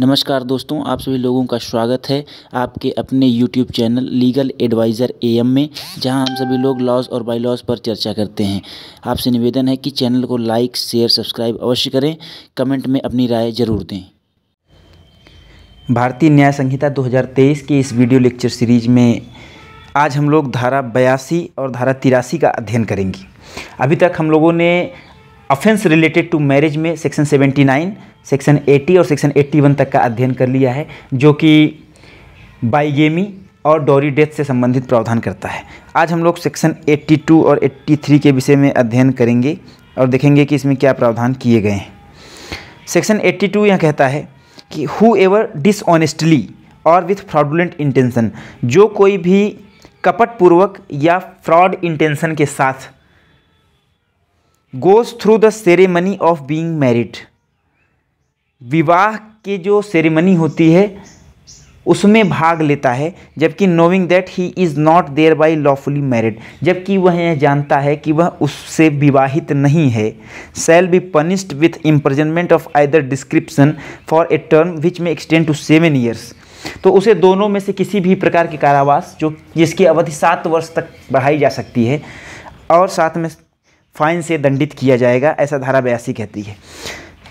नमस्कार दोस्तों आप सभी लोगों का स्वागत है आपके अपने YouTube channel legal adviser M में जहां हम सभी लोग लॉज और बाई लॉज पर चर्चा करते हैं आपसे निवेदन है कि चैनल को लाइक शेयर सब्सक्राइब अवश्य करें कमेंट में अपनी राय ज़रूर दें भारतीय न्याय संहिता 2023 की इस वीडियो लेक्चर सीरीज में आज हम लोग धारा बयासी और धारा तिरासी का अध्ययन करेंगे अभी तक हम लोगों ने अफेंस रिलेटेड टू मैरिज में सेक्शन 79, सेक्शन 80 और सेक्शन 81 तक का अध्ययन कर लिया है जो कि बाइगेमी और डोरी डेथ से संबंधित प्रावधान करता है आज हम लोग सेक्शन 82 और 83 के विषय में अध्ययन करेंगे और देखेंगे कि इसमें क्या प्रावधान किए गए हैं सेक्शन 82 यह कहता है कि हु एवर डिसऑनेस्टली और विथ फ्रॉडुलेंट इंटेंसन जो कोई भी कपटपूर्वक या फ्रॉड इंटेंसन के साथ goes through the ceremony of being married विवाह की जो सेरेमनी होती है उसमें भाग लेता है जबकि knowing that he is not thereby lawfully married जबकि वह यह जानता है कि वह उससे विवाहित नहीं है shall be punished with imprisonment of either description for a term which may extend to seven years तो उसे दोनों में से किसी भी प्रकार के कारावास जो जिसकी अवधि सात वर्ष तक बढ़ाई जा सकती है और साथ में फाइन से दंडित किया जाएगा ऐसा धारा बयासी कहती है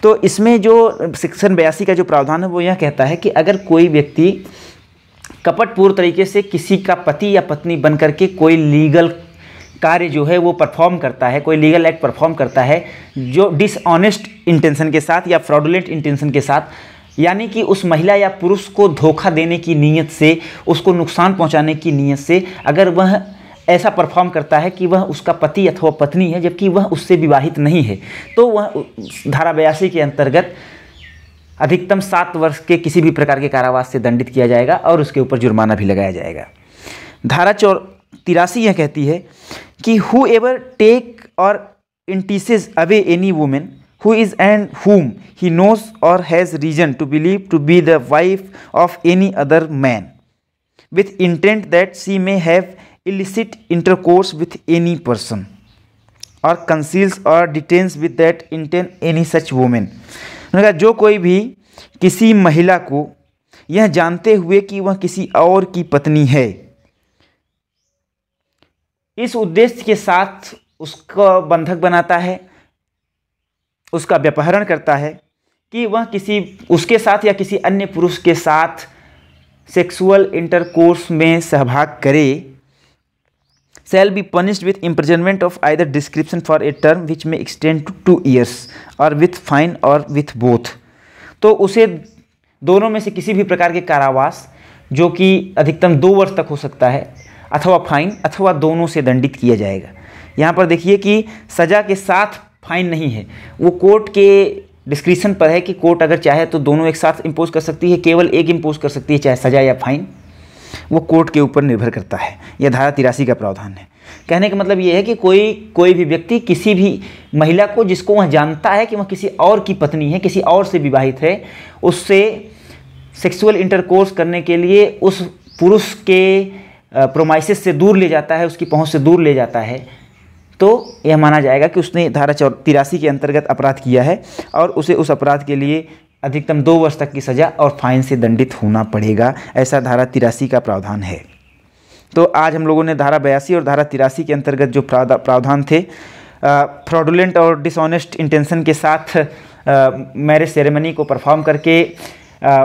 तो इसमें जो सेक्शन बयासी का जो प्रावधान है वो यह कहता है कि अगर कोई व्यक्ति कपटपूर्ण तरीके से किसी का पति या पत्नी बन करके कोई लीगल कार्य जो है वो परफॉर्म करता है कोई लीगल एक्ट परफॉर्म करता है जो डिसऑनेस्ट इंटेंशन के साथ या फ्रॉडुलेंट इंटेंशन के साथ यानी कि उस महिला या पुरुष को धोखा देने की नीयत से उसको नुकसान पहुंचाने की नीयत से अगर वह ऐसा परफॉर्म करता है कि वह उसका पति अथवा पत्नी है जबकि वह उससे विवाहित नहीं है तो वह धारा बयासी के अंतर्गत अधिकतम सात वर्ष के किसी भी प्रकार के कारावास से दंडित किया जाएगा और उसके ऊपर जुर्माना भी लगाया जाएगा धारा चौ तिरासी यह कहती है कि whoever take or entices away any woman who is and whom he knows or has reason to believe to be the wife of any other man with intent that she may have illicit intercourse with any person or conceals or detains with that intent any such women जो कोई भी किसी महिला को यह जानते हुए कि वह किसी और की पत्नी है इस उद्देश्य के साथ उसका बंधक बनाता है उसका व्यापहरण करता है कि वह किसी उसके साथ या किसी अन्य पुरुष के साथ सेक्सुअल इंटरकोर्स में सहभाग करे shall be punished with imprisonment of either description for a term which may extend to two years or with fine or with both तो उसे दोनों में से किसी भी प्रकार के कारावास जो कि अधिकतम दो वर्ष तक हो सकता है अथवा फाइन अथवा दोनों से दंडित किया जाएगा यहाँ पर देखिए कि सज़ा के साथ फाइन नहीं है वो कोर्ट के डिस्क्रिप्शन पर है कि कोर्ट अगर चाहे तो दोनों एक साथ इम्पोज कर सकती है केवल एक इम्पोज कर सकती है चाहे सज़ा या फाइन वो कोर्ट के ऊपर निर्भर करता है यह धारा तिरासी का प्रावधान है कहने का मतलब ये है कि कोई कोई भी व्यक्ति किसी भी महिला को जिसको वह जानता है कि वह किसी और की पत्नी है किसी और से विवाहित है उससे सेक्सुअल इंटरकोर्स करने के लिए उस पुरुष के प्रोमाइसिस से दूर ले जाता है उसकी पहुंच से दूर ले जाता है तो यह माना जाएगा कि उसने धारा तिरासी के अंतर्गत अपराध किया है और उसे उस अपराध के लिए अधिकतम दो वर्ष तक की सज़ा और फाइन से दंडित होना पड़ेगा ऐसा धारा तिरासी का प्रावधान है तो आज हम लोगों ने धारा बयासी और धारा तिरासी के अंतर्गत जो प्रावधान थे फ्रॉडुलेंट और डिसऑनेस्ट इंटेंशन के साथ मैरिज सेरेमनी को परफॉर्म करके आ,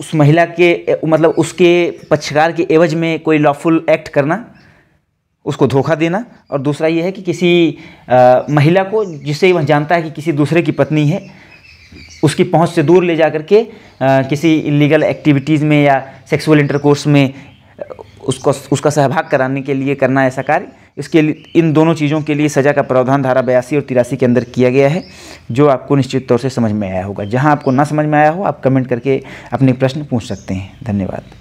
उस महिला के मतलब उसके पक्षकार के एवज में कोई लॉफुल एक्ट करना उसको धोखा देना और दूसरा ये है कि किसी आ, महिला को जिसे वह जानता है कि किसी दूसरे की पत्नी है उसकी पहुंच से दूर ले जा करके आ, किसी इलीगल एक्टिविटीज़ में या सेक्सुअल इंटरकोर्स में उसको उसका सहभाग कराने के लिए करना ऐसा कार्य इसके लिए इन दोनों चीज़ों के लिए सज़ा का प्रावधान धारा बयासी और तिरासी के अंदर किया गया है जो आपको निश्चित तौर से समझ में आया होगा जहां आपको ना समझ में आया हो आप कमेंट करके अपने प्रश्न पूछ सकते हैं धन्यवाद